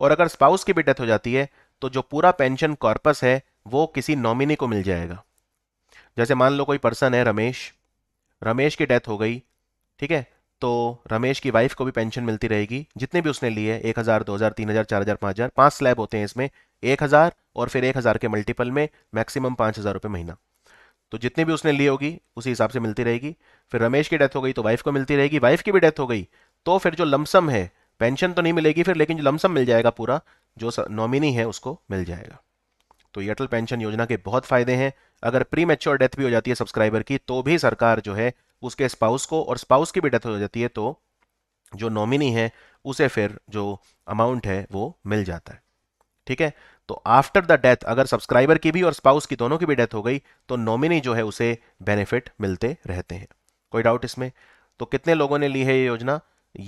और अगर स्पाउस की भी डेथ हो जाती है तो जो पूरा पेंशन कॉर्पस है वो किसी नॉमिनी को मिल जाएगा जैसे मान लो कोई पर्सन है रमेश रमेश की डेथ हो गई ठीक है तो रमेश की वाइफ को भी पेंशन मिलती रहेगी जितने भी उसने लिए एक हजार दो हजार तीन हजार चार हजार पाँच हजार पाँच स्लैब होते हैं इसमें एक हजार और फिर एक हजार के मल्टीपल में मैक्सिमम पाँच हजार रुपये महीना तो जितने भी उसने ली होगी उसी हिसाब से मिलती रहेगी फिर रमेश की डेथ हो गई तो वाइफ को मिलती रहेगी वाइफ की भी डेथ हो गई तो फिर जो लमसम है पेंशन तो नहीं मिलेगी फिर लेकिन जो लमसम मिल जाएगा पूरा जो नॉमिनी है उसको मिल जाएगा तो ये अटल पेंशन योजना के बहुत फायदे हैं अगर प्री मेच्योर डेथ भी हो जाती है सब्सक्राइबर की तो भी सरकार जो है उसके स्पाउस को और स्पाउस की भी डेथ हो जाती है तो जो नॉमिनी है उसे फिर जो अमाउंट है वो मिल जाता है ठीक है तो आफ्टर द डेथ अगर सब्सक्राइबर की भी और स्पाउस की दोनों की भी डेथ हो गई तो नॉमिनी जो है उसे बेनिफिट मिलते रहते हैं कोई डाउट इसमें तो कितने लोगों ने ली है ये योजना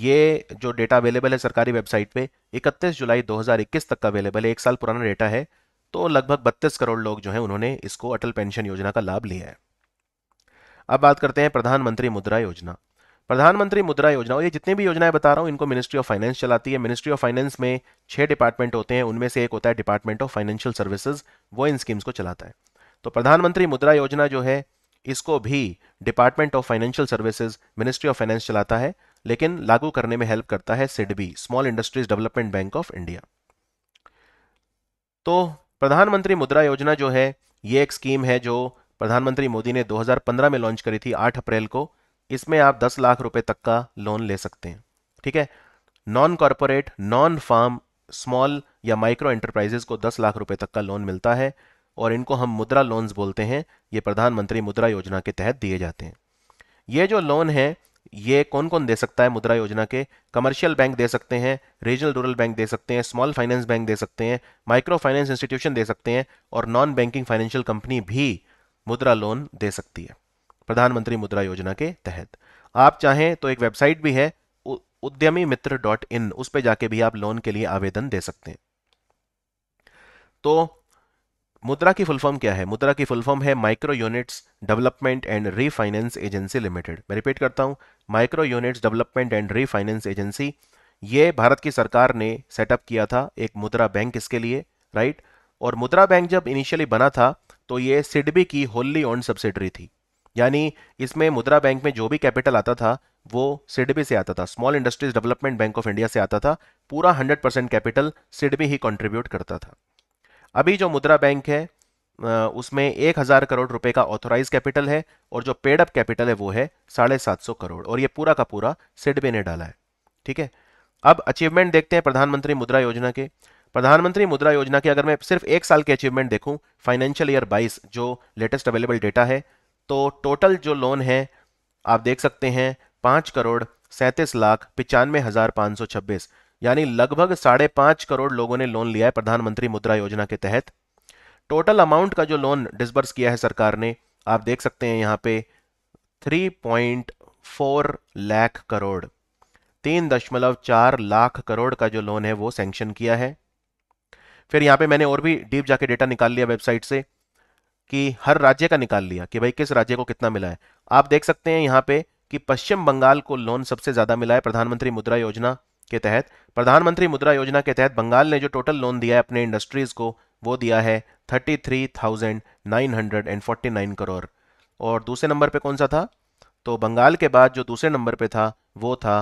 ये जो डेटा अवेलेबल है सरकारी वेबसाइट पे 31 जुलाई 2021 तक का अवेलेबल है एक साल पुराना डेटा है तो लगभग बत्तीस करोड़ लोग जो है उन्होंने इसको अटल पेंशन योजना का लाभ लिया है अब बात करते हैं प्रधानमंत्री मुद्रा योजना प्रधानमंत्री मुद्रा योजना और ये जितनी भी योजनाएं बता रहा हूँ इनको मिनिस्ट्री ऑफ फाइनेंस चलाती है मिनिस्ट्री ऑफ फाइनेंस में छह डिपार्टमेंट होते हैं उनमें से एक होता है डिपार्टमेंट ऑफ फाइनेंशियल सर्विसेज वो इन स्कीम्स को चलाता है तो प्रधानमंत्री मुद्रा योजना जो है इसको भी department of financial services ministry of finance चलाता है लेकिन लागू करने में हेल्प करता है SIDBI small industries development bank of India तो प्रधानमंत्री मुद्रा योजना जो है ये एक स्कीम है जो प्रधानमंत्री मोदी ने 2015 में लॉन्च करी थी 8 अप्रैल को इसमें आप 10 लाख रुपए तक का लोन ले सकते हैं ठीक है non corporate non farm small या माइक्रो एंटरप्राइजेस को 10 लाख रुपए तक का लोन मिलता है और इनको हम मुद्रा लोन्स बोलते हैं ये प्रधानमंत्री मुद्रा योजना के तहत दिए जाते हैं ये जो लोन है ये कौन कौन दे सकता है मुद्रा योजना के कमर्शियल बैंक दे सकते हैं रीजनल रूरल बैंक दे सकते हैं स्मॉल फाइनेंस बैंक दे सकते हैं माइक्रो फाइनेंस इंस्टीट्यूशन दे सकते हैं और नॉन बैंकिंग फाइनेंशियल कंपनी भी मुद्रा लोन दे सकती है प्रधानमंत्री मुद्रा योजना के तहत आप चाहें तो एक वेबसाइट भी है उद्यमी मित्र डॉट इन उस पर जाके भी आप लोन के लिए आवेदन दे सकते हैं तो मुद्रा की फुल फॉर्म क्या है मुद्रा की फुल फॉर्म है micro units development and refinance agency limited मैं रिपीट करता हूं micro units development and refinance agency ये भारत की सरकार ने सेटअप किया था एक मुद्रा बैंक इसके लिए राइट और मुद्रा बैंक जब इनिशियली बना था तो ये सिडबी की होल्ली ओन सब्सिडरी थी यानी इसमें मुद्रा बैंक में जो भी कैपिटल आता था वो सिडबी से आता था small industries development bank of India से आता था पूरा 100 परसेंट कैपिटल सिडबी ही कंट्रीब्यूट करता था अभी जो मुद्रा बैंक है उसमें एक हज़ार करोड़ रुपए का ऑथोराइज कैपिटल है और जो पेड अप कैपिटल है वो है साढ़े सात सौ करोड़ और ये पूरा का पूरा सिडबी ने डाला है ठीक है अब अचीवमेंट देखते हैं प्रधानमंत्री मुद्रा योजना के प्रधानमंत्री मुद्रा योजना के अगर मैं सिर्फ एक साल के अचीवमेंट देखूं फाइनेंशियल ईयर 22 जो लेटेस्ट अवेलेबल डेटा है तो टोटल जो लोन है आप देख सकते हैं पाँच करोड़ सैंतीस लाख पिचानवे हज़ार पाँच सौ छब्बीस यानी लगभग साढ़े पाँच करोड़ लोगों ने लोन लिया है प्रधानमंत्री मुद्रा योजना के तहत टोटल अमाउंट का जो लोन डिसबर्स किया है सरकार ने आप देख सकते हैं यहाँ पे फोर लाख करोड़ तीन दशमलव चार लाख करोड़ का जो लोन है वो सेंक्शन किया है फिर यहाँ पे मैंने और भी डीप जाके डेटा निकाल लिया वेबसाइट से कि हर राज्य का निकाल लिया कि भाई किस राज्य को कितना मिला है आप देख सकते हैं यहाँ पे कि पश्चिम बंगाल को लोन सबसे ज़्यादा मिला है प्रधानमंत्री मुद्रा योजना के तहत प्रधानमंत्री मुद्रा योजना के तहत बंगाल ने जो टोटल लोन दिया है अपने इंडस्ट्रीज़ को वो दिया है नाइन करोड़ और दूसरे नंबर पे कौन सा था तो बंगाल के बाद जो दूसरे नंबर पे था वो था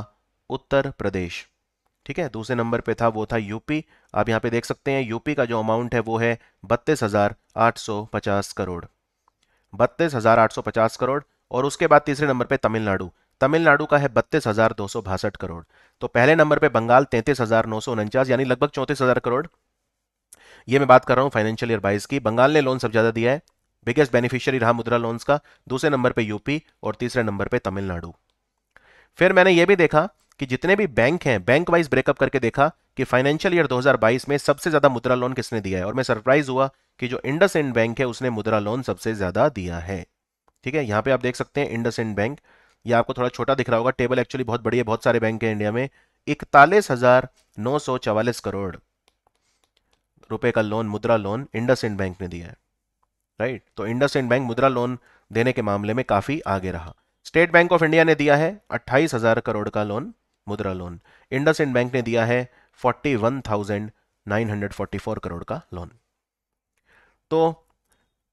उत्तर प्रदेश ठीक है दूसरे नंबर पे था वो था यूपी आप यहाँ पे देख सकते हैं यूपी का जो अमाउंट है वो है बत्तीस हज़ार आठ सौ पचास करोड़ बत्तीस हज़ार आठ सौ पचास करोड़ और उसके बाद तीसरे नंबर पे तमिलनाडु तमिलनाडु का है बत्तीस हज़ार दो सौ बासठ करोड़ तो पहले नंबर पे बंगाल तैंतीस हज़ार नौ सौ उनचास यानी लगभग चौंतीस हज़ार करोड़ ये मैं बात कर रहा हूँ फाइनेंशियल ईयर बाइस की बंगाल ने लोन सब ज़्यादा दिया है बिगेस्ट बेनिफिशियरी रहा मुद्रा लोन्स का दूसरे नंबर पर यूपी और तीसरे नंबर पर तमिलनाडु फिर मैंने ये भी देखा कि जितने भी बैंक हैं बैंक वाइज ब्रेकअप करके देखा कि फाइनेंशियल ईयर 2022 में सबसे ज्यादा मुद्रा लोन किसने दिया है और मैं सरप्राइज हुआ कि जो इंडस इंड बैंक है उसने मुद्रा लोन सबसे ज्यादा दिया है ठीक है यहां पे आप देख सकते हैं इंडस इंड बैंक ये आपको थोड़ा छोटा दिख रहा होगा टेबल एक्चुअली बहुत बड़ी है बहुत सारे बैंक है इंडिया में इकतालीस करोड़ रुपए का लोन मुद्रा लोन इंडस इंड बैंक ने दिया है राइट तो IndusInd bank Mudra loan देने के मामले में काफी आगे रहा स्टेट बैंक ऑफ इंडिया ने दिया है अट्ठाईस हजार करोड़ का लोन मुद्रा लोन इंडस इंड बैंक ने दिया है 41,944 करोड़ का लोन तो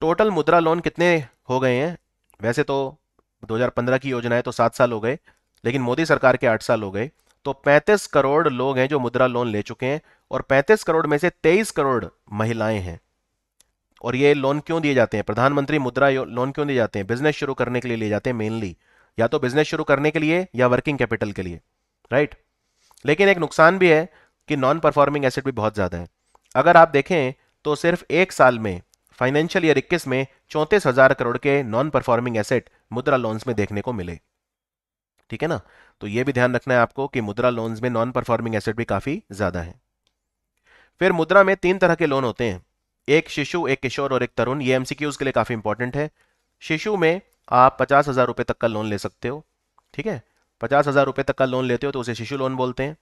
टोटल मुद्रा लोन कितने हो गए हैं वैसे तो 2015 की योजना है तो सात साल हो गए लेकिन मोदी सरकार के आठ साल हो गए तो 35 करोड़ लोग हैं जो मुद्रा लोन ले चुके हैं और 35 करोड़ में से 23 करोड़ महिलाएं हैं और ये लोन क्यों दिए जाते हैं प्रधानमंत्री मुद्रा लोन क्यों दिए जाते हैं बिजनेस शुरू करने के लिए लिए जाते हैं मेनली या तो बिजनेस शुरू करने के लिए या वर्किंग कैपिटल के लिए राइट लेकिन एक नुकसान भी है कि नॉन परफॉर्मिंग एसेट भी बहुत ज़्यादा है अगर आप देखें तो सिर्फ एक साल में फाइनेंशियल ईयर इक्कीस में चौंतीस हजार करोड़ के non performing asset Mudra loans में देखने को मिले ठीक है ना तो यह भी ध्यान रखना है आपको कि मुद्रा लोन्स में नॉन परफॉर्मिंग एसेट भी काफ़ी ज़्यादा है फिर मुद्रा में तीन तरह के लोन होते हैं एक शिशु एक किशोर और एक तरुण ये एमसीक्यूज के लिए काफ़ी इंपॉर्टेंट है शिशु में आप पचास हज़ार रुपए तक का लोन ले सकते हो ठीक है पचास हज़ार रुपये तक का लोन लेते हो तो उसे शिशु लोन बोलते हैं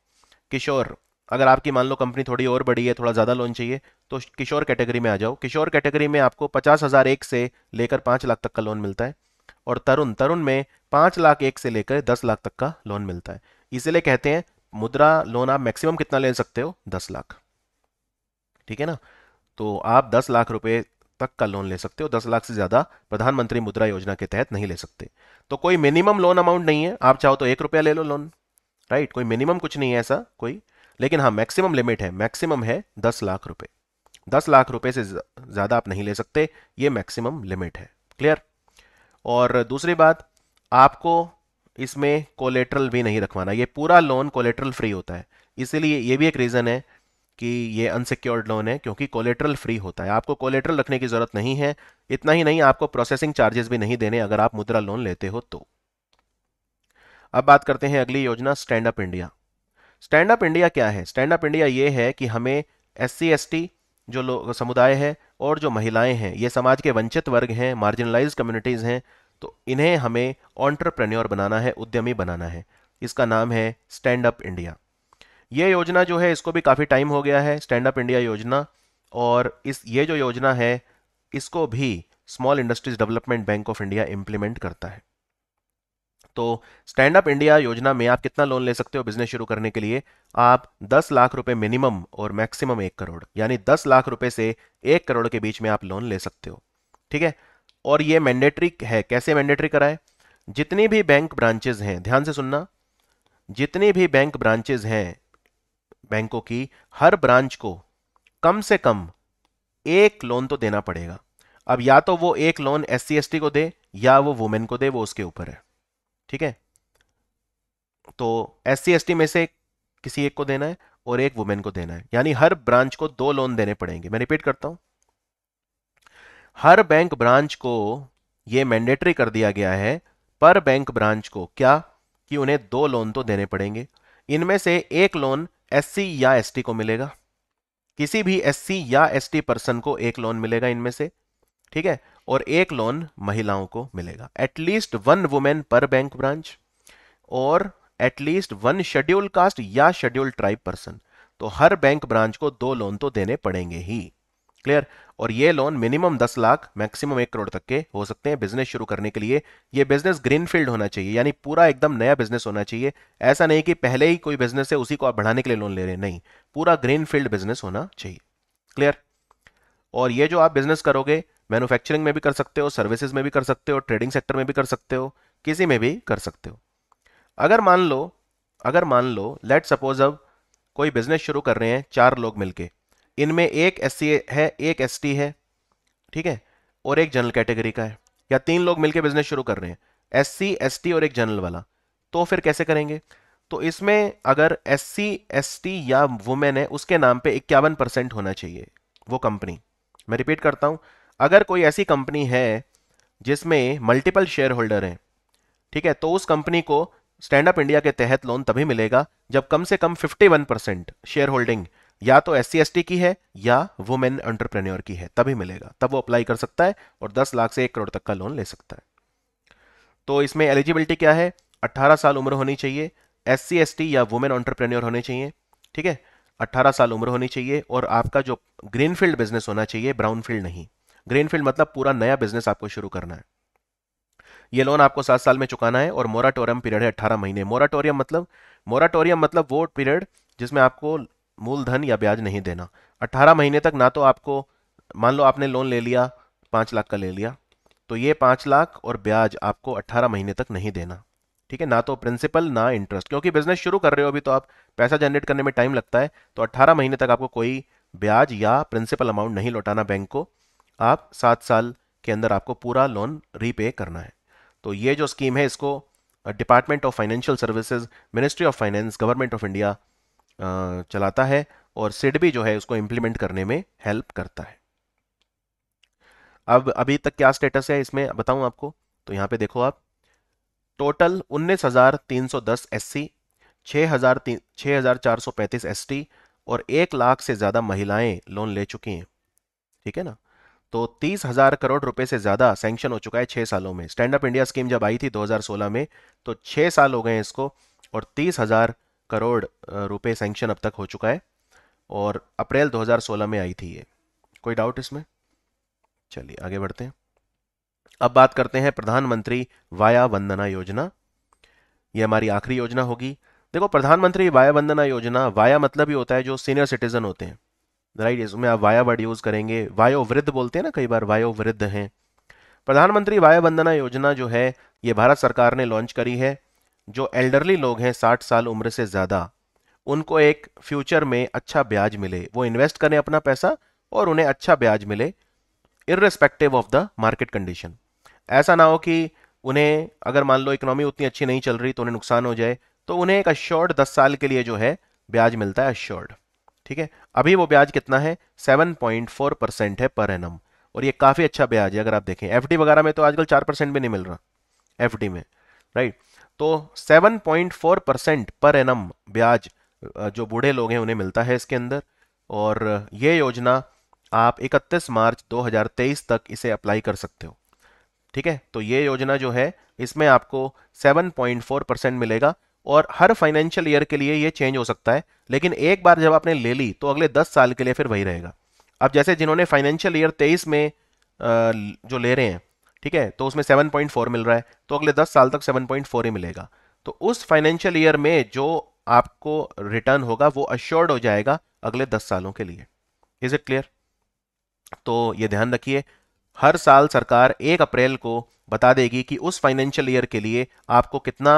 किशोर अगर आपकी मान लो कंपनी थोड़ी और बड़ी है थोड़ा ज़्यादा लोन चाहिए तो किशोर कैटेगरी में आ जाओ किशोर कैटेगरी में आपको पचास हज़ार एक से लेकर पाँच लाख तक का लोन मिलता है और तरुण तरुण में पाँच लाख एक से लेकर दस लाख तक का लोन मिलता है इसीलिए कहते हैं मुद्रा लोन आप मैक्सिमम कितना ले सकते हो दस लाख ठीक है ना तो आप दस लाख रुपये तक का लोन ले सकते हो दस लाख से ज्यादा प्रधानमंत्री मुद्रा योजना के तहत नहीं ले सकते तो कोई मिनिमम लोन अमाउंट नहीं है आप चाहो तो एक रुपया ले लो लोन राइट कोई मिनिमम कुछ नहीं है ऐसा कोई लेकिन हाँ मैक्सिमम लिमिट है मैक्सिमम है दस लाख रुपए दस लाख रुपए से ज़्यादा आप नहीं ले सकते ये मैक्सिमम लिमिट है क्लियर और दूसरी बात आपको इसमें कोलेट्रल भी नहीं रखवाना ये पूरा लोन कोलेट्रल फ्री होता है इसीलिए ये भी एक रीज़न है कि ये अनसिक्योर्ड लोन है क्योंकि कोलेट्रल फ्री होता है आपको कोलेट्रल रखने की ज़रूरत नहीं है इतना ही नहीं आपको प्रोसेसिंग चार्जेस भी नहीं देने अगर आप मुद्रा लोन लेते हो तो अब बात करते हैं अगली योजना stand up India stand up India क्या है स्टैंड अप इंडिया ये है कि हमें एस सी जो लोग समुदाय है और जो महिलाएं हैं ये समाज के वंचित वर्ग हैं मार्जिनलाइज कम्युनिटीज़ हैं तो इन्हें हमें ऑन्टरप्रेन्योर बनाना है उद्यमी बनाना है इसका नाम है स्टैंड अप इंडिया ये योजना जो है इसको भी काफ़ी टाइम हो गया है स्टैंड अप इंडिया योजना और इस ये जो योजना है इसको भी small industries development bank of India implement करता है तो स्टैंड अप इंडिया योजना में आप कितना लोन ले सकते हो बिजनेस शुरू करने के लिए आप 10 लाख रुपए मिनिमम और मैक्सिमम एक करोड़ यानी 10 लाख रुपए से एक करोड़ के बीच में आप लोन ले सकते हो ठीक है और ये मैंडेटरी है कैसे मैंडेटरी कराए जितनी भी बैंक ब्रांचेज हैं ध्यान से सुनना जितनी भी बैंक ब्रांचेज हैं बैंकों की हर ब्रांच को कम से कम एक लोन तो देना पड़ेगा अब या तो वो एक लोन एस सी को दे या वो वुमेन को दे वो उसके ऊपर है ठीक है तो एस सी में से किसी एक को देना है और एक वुमेन को देना है यानी हर ब्रांच को दो लोन देने पड़ेंगे मैं रिपीट करता हूं हर बैंक ब्रांच को यह मैंडेटरी कर दिया गया है पर बैंक ब्रांच को क्या कि उन्हें दो लोन तो देने पड़ेंगे इनमें से एक लोन एससी या एसटी को मिलेगा किसी भी एससी या एसटी पर्सन को एक लोन मिलेगा इनमें से ठीक है और एक लोन महिलाओं को मिलेगा at least one women per bank branch और एटलीस्ट वन शेड्यूल कास्ट या शेड्यूल ट्राइब पर्सन तो हर बैंक ब्रांच को दो लोन तो देने पड़ेंगे ही क्लियर और ये लोन मिनिमम दस लाख मैक्सिमम एक करोड़ तक के हो सकते हैं बिजनेस शुरू करने के लिए ये बिजनेस ग्रीनफील्ड होना चाहिए यानी पूरा एकदम नया बिजनेस होना चाहिए ऐसा नहीं कि पहले ही कोई बिजनेस है उसी को आप बढ़ाने के लिए लोन ले रहे हैं नहीं पूरा ग्रीनफील्ड बिजनेस होना चाहिए क्लियर और ये जो आप बिजनेस करोगे मैन्युफैक्चरिंग में भी कर सकते हो सर्विसेज में भी कर सकते हो ट्रेडिंग सेक्टर में भी कर सकते हो किसी में भी कर सकते हो अगर मान लो अगर मान लो लेट सपोज अब कोई बिजनेस शुरू कर रहे हैं चार लोग मिलकर इनमें एक एस है एक एस है ठीक है और एक जनरल कैटेगरी का है या तीन लोग मिलकर बिजनेस शुरू कर रहे हैं एस सी एस टी और एक जनरल वाला तो फिर कैसे करेंगे तो इसमें अगर एस सी एस टी या वुमेन है उसके नाम पे इक्यावन परसेंट होना चाहिए वो कंपनी मैं रिपीट करता हूँ अगर कोई ऐसी कंपनी है जिसमें मल्टीपल शेयर होल्डर हैं ठीक है तो उस कंपनी को स्टैंड अप इंडिया के तहत लोन तभी मिलेगा जब कम से कम 51 परसेंट शेयर होल्डिंग या तो एस सी की है या वुमेन एंटरप्रेन्योर की है तभी मिलेगा तब वो अप्लाई कर सकता है और 10 लाख से एक करोड़ तक का लोन ले सकता है तो इसमें एलिजिबिलिटी क्या है 18 साल उम्र होनी चाहिए एस सी या वुमेन एंटरप्रेन्योर होने चाहिए ठीक है 18 साल उम्र होनी चाहिए और आपका जो ग्रीनफील्ड बिजनेस होना चाहिए ब्राउनफील्ड नहीं ग्रीनफील्ड मतलब पूरा नया बिजनेस आपको शुरू करना है ये लोन आपको सात साल में चुकाना है और मोराटोरियम पीरियड है अट्ठारह महीने मोराटोरियम मतलब मोराटोरियम मतलब वो पीरियड जिसमें आपको मूलधन या ब्याज नहीं देना 18 महीने तक ना तो आपको मान लो आपने लोन ले लिया पाँच लाख का ले लिया तो ये पाँच लाख और ब्याज आपको 18 महीने तक नहीं देना ठीक है ना तो प्रिंसिपल ना इंटरेस्ट क्योंकि बिजनेस शुरू कर रहे हो अभी तो आप पैसा जनरेट करने में टाइम लगता है तो 18 महीने तक आपको कोई ब्याज या प्रिंसिपल अमाउंट नहीं लौटाना बैंक को आप सात साल के अंदर आपको पूरा लोन रीपे करना है तो ये जो स्कीम है इसको department of financial services ministry of finance government of India चलाता है और सिड भी जो है उसको इम्प्लीमेंट करने में हेल्प करता है अब अभी तक क्या स्टेटस है इसमें बताऊं आपको तो यहां पे देखो आप टोटल उन्नीस हजार तीन सौ दस एस सी छह हजार हजार चार सौ पैंतीस एस टी और एक लाख से ज़्यादा महिलाएं लोन ले चुकी हैं ठीक है ना तो तीस हजार करोड़ रुपए से ज़्यादा सैंक्शन हो चुका है छह सालों में स्टैंड अप इंडिया स्कीम जब आई थी 2016 में तो छह साल हो गए इसको और तीस हजार करोड़ रुपए सैंक्शन अब तक हो चुका है और अप्रैल 2016 में आई थी ये कोई डाउट इसमें चलिए आगे बढ़ते हैं अब बात करते हैं प्रधानमंत्री वाया वंदना योजना ये हमारी आखिरी योजना होगी देखो प्रधानमंत्री वाया वंदना योजना वाया मतलब ही होता है जो सीनियर सिटीजन होते हैं राइट इसमें आप वाया वर्ड यूज करेंगे वायो वृद्ध बोलते हैं ना कई बार वायो वृद्ध हैं प्रधानमंत्री वाया वंदना योजना जो है ये भारत सरकार ने लॉन्च करी है जो एल्डरली लोग हैं साठ साल उम्र से ज़्यादा उनको एक फ्यूचर में अच्छा ब्याज मिले वो इन्वेस्ट करें अपना पैसा और उन्हें अच्छा ब्याज मिले irrespective of the market condition ऐसा ना हो कि उन्हें अगर मान लो इकोनॉमी उतनी अच्छी नहीं चल रही तो उन्हें नुकसान हो जाए तो उन्हें एक अश्योर्ड दस साल के लिए जो है ब्याज मिलता है अश्योर्ड ठीक है अभी वो ब्याज कितना है सेवन पॉइंट फोर परसेंट है पर एम और ये काफ़ी अच्छा ब्याज है अगर आप देखें एफ वगैरह में तो आजकल चार परसेंट भी नहीं मिल रहा एफ में राइट right? तो 7.4 परसेंट पर एन ब्याज जो बूढ़े लोग हैं उन्हें मिलता है इसके अंदर और ये योजना आप 31 मार्च 2023 तक इसे अप्लाई कर सकते हो ठीक है तो ये योजना जो है इसमें आपको 7.4 परसेंट मिलेगा और हर फाइनेंशियल ईयर के लिए ये चेंज हो सकता है लेकिन एक बार जब आपने ले ली तो अगले 10 साल के लिए फिर वही रहेगा अब जैसे जिन्होंने फाइनेंशियल ईयर 23 में जो ले रहे हैं ठीक है तो उसमें फोर मिल रहा है तो अगले दस साल तक सेवन पॉइंट फोर ही मिलेगा तो उस फाइनेंशियल ईयर में जो आपको रिटर्न होगा वो अश्योर्ड हो जाएगा अगले दस सालों के लिए इज इट क्लियर तो ये ध्यान रखिए हर साल सरकार एक अप्रैल को बता देगी कि उस फाइनेंशियल ईयर के लिए आपको कितना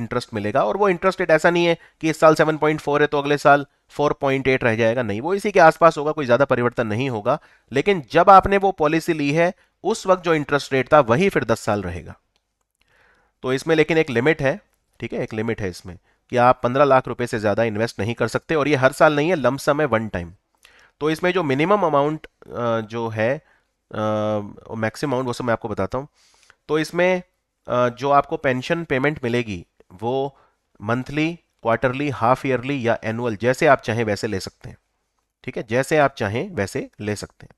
इंटरेस्ट मिलेगा और वो इंटरेस्ट रेट ऐसा नहीं है कि इस साल 7.4 है तो अगले साल 4.8 रह जाएगा नहीं वो इसी के आसपास होगा कोई ज़्यादा परिवर्तन नहीं होगा लेकिन जब आपने वो पॉलिसी ली है उस वक्त जो इंटरेस्ट रेट था वही फिर दस साल रहेगा तो इसमें लेकिन एक लिमिट है ठीक है एक लिमिट है इसमें कि आप पंद्रह लाख रुपए से ज़्यादा इन्वेस्ट नहीं कर सकते और ये हर साल नहीं है लमसम है वन टाइम तो इसमें जो मिनिमम अमाउंट जो है मैक्सिमम अमाउंट वो सब मैं आपको बताता हूँ तो इसमें जो आपको पेंशन पेमेंट मिलेगी वो मंथली क्वार्टरली हाफ ईयरली या एनुअल जैसे आप चाहें वैसे ले सकते हैं ठीक है जैसे आप चाहें वैसे ले सकते हैं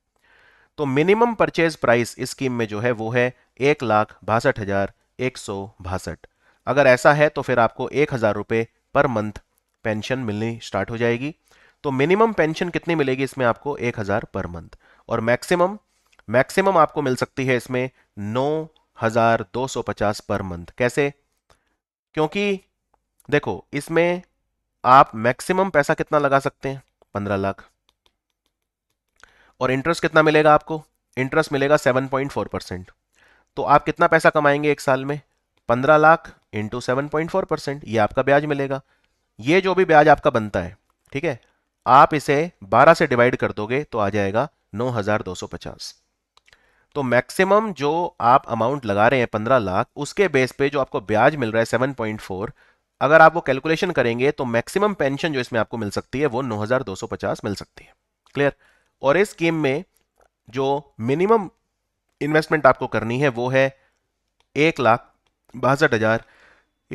तो मिनिमम परचेज प्राइस इस स्कीम में जो है वो है एक लाख बासठ हजार एक सौ बासठ अगर ऐसा है तो फिर आपको एक हजार रुपये पर मंथ पेंशन मिलनी स्टार्ट हो जाएगी तो मिनिमम पेंशन कितनी मिलेगी इसमें आपको एक हजार पर मंथ और मैक्सिमम मैक्सिमम आपको मिल सकती है इसमें नौ हजार दो सौ पचास पर मंथ कैसे क्योंकि देखो इसमें आप मैक्सिमम पैसा कितना लगा सकते हैं पंद्रह लाख और इंटरेस्ट कितना मिलेगा आपको इंटरेस्ट मिलेगा सेवन पॉइंट फोर परसेंट तो आप कितना पैसा कमाएंगे एक साल में पंद्रह lakh into seven point four percent ये आपका ब्याज मिलेगा ये जो भी ब्याज आपका बनता है ठीक है आप इसे बारह से डिवाइड कर दोगे तो आ जाएगा नौ हज़ार दो सौ पचास तो मैक्सिमम जो आप अमाउंट लगा रहे हैं पंद्रह लाख उसके बेस पे जो आपको ब्याज मिल रहा है सेवन पॉइंट फोर अगर आप वो कैलकुलेशन करेंगे तो मैक्सिमम पेंशन जो इसमें आपको मिल सकती है वो नौ हज़ार दो सौ पचास मिल सकती है क्लियर और इस स्कीम में जो मिनिमम इन्वेस्टमेंट आपको करनी है वो है एक लाख बासठ हज़ार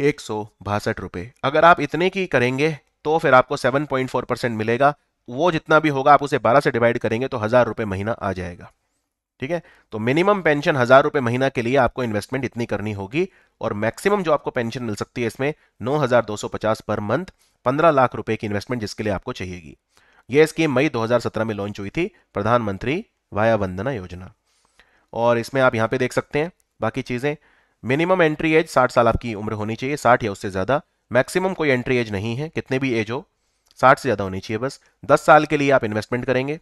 एक सौ बासठ रुपये अगर आप इतने की करेंगे तो फिर आपको सेवन पॉइंट फोर परसेंट मिलेगा वो जितना भी होगा आप उसे बारह से डिवाइड करेंगे तो हज़ार रुपये महीना आ जाएगा ठीक है तो मिनिमम पेंशन हज़ार रुपये महीना के लिए आपको इन्वेस्टमेंट इतनी करनी होगी और मैक्सिमम जो आपको पेंशन मिल सकती है इसमें नौ हज़ार दो सौ पचास पर मंथ पंद्रह लाख रुपए की इन्वेस्टमेंट जिसके लिए आपको चाहिएगी यह स्कीम मई 2017 में लॉन्च हुई थी प्रधानमंत्री वाया वंदना योजना और इसमें आप यहाँ पे देख सकते हैं बाकी चीज़ें मिनिमम एंट्री एज 60 साल आपकी उम्र होनी चाहिए 60 या उससे ज़्यादा मैक्सिमम कोई एंट्री एज नहीं है कितने भी एज हो 60 से ज़्यादा होनी चाहिए बस 10 साल के लिए आप इन्वेस्टमेंट करेंगे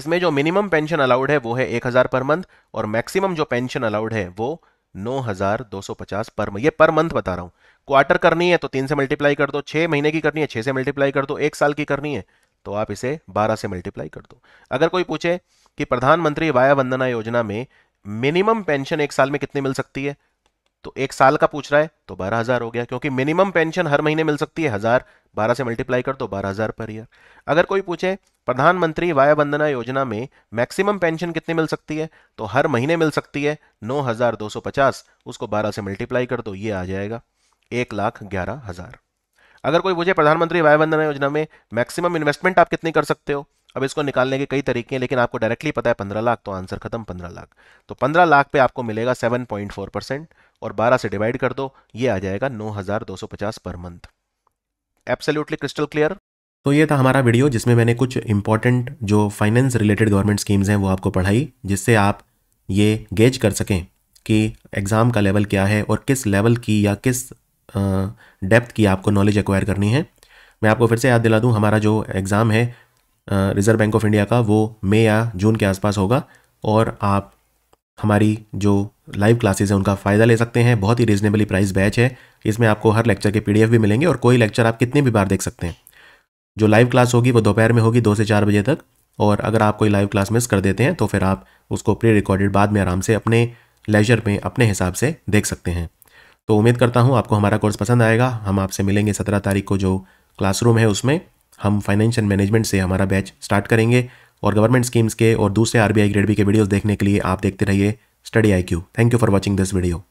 इसमें जो मिनिमम पेंशन अलाउड है वो है एक हज़ार पर मंथ और मैक्सिमम जो पेंशन अलाउड है वो नौ हज़ार दो सौ पचास पर ये पर मंथ बता रहा हूं क्वार्टर करनी है तो तीन से मल्टीप्लाई कर दो छह महीने की करनी है छह से मल्टीप्लाई कर दो एक साल की करनी है तो आप इसे बारह से मल्टीप्लाई कर दो अगर कोई पूछे कि प्रधानमंत्री वाया वंदना योजना में मिनिमम पेंशन एक साल में कितनी मिल सकती है तो एक साल का पूछ रहा है तो बारह हजार हो गया क्योंकि मिनिमम पेंशन हर महीने मिल सकती है हजार बारह से मल्टीप्लाई कर दो बारह हजार पर ईयर अगर कोई पूछे प्रधानमंत्री वाया वंदना योजना में मैक्सिमम पेंशन कितनी मिल सकती है तो हर महीने मिल सकती है नौ हजार दो सौ पचास उसको बारह से मल्टीप्लाई कर दो ये आ जाएगा एक लाख ग्यारह हज़ार अगर कोई मुझे प्रधानमंत्री वाय वंदना योजना में मैक्सिमम इन्वेस्टमेंट आप कितनी कर सकते हो अब इसको निकालने के कई तरीके हैं लेकिन आपको डायरेक्टली पता है पंद्रह लाख तो आंसर खत्म पंद्रह लाख तो पंद्रह लाख पे आपको मिलेगा सेवन पॉइंट फोर परसेंट और बारह से डिवाइड कर दो ये आ जाएगा नौ हजार दो सौ पचास per month absolutely crystal clear तो ये था हमारा वीडियो जिसमें मैंने कुछ इंपॉर्टेंट जो फाइनेंस रिलेटेड गवर्नमेंट स्कीम्स हैं वो आपको पढ़ाई जिससे आप ये गेज कर सकें कि एग्ज़ाम का लेवल क्या है और किस लेवल की या किस डेप्थ की आपको नॉलेज एक्वायर करनी है मैं आपको फिर से याद दिला दूँ हमारा जो एग्ज़ाम है रिज़र्व बैंक ऑफ इंडिया का वो मई या जून के आसपास होगा और आप हमारी जो लाइव क्लासेज हैं उनका फ़ायदा ले सकते हैं बहुत ही रिजनेबली प्राइस बैच है इसमें आपको हर लेक्चर के पीडीएफ भी मिलेंगे और कोई लेक्चर आप कितनी भी बार देख सकते हैं जो लाइव क्लास होगी वो दोपहर में होगी दो से चार बजे तक और अगर आप कोई लाइव क्लास मिस कर देते हैं तो फिर आप उसको प्री रिकॉर्डेड बाद में आराम से अपने लेजर में अपने हिसाब से देख सकते हैं तो उम्मीद करता हूँ आपको हमारा कोर्स पसंद आएगा हम आपसे मिलेंगे सत्रह तारीख को जो क्लासरूम है उसमें हम फाइनेंशियल मैनेजमेंट से हमारा बैच स्टार्ट करेंगे और गवर्नमेंट स्कीम्स के और दूसरे आरबीआई ग्रेड बी के वीडियोस देखने के लिए आप देखते रहिए study I thank you for watching this video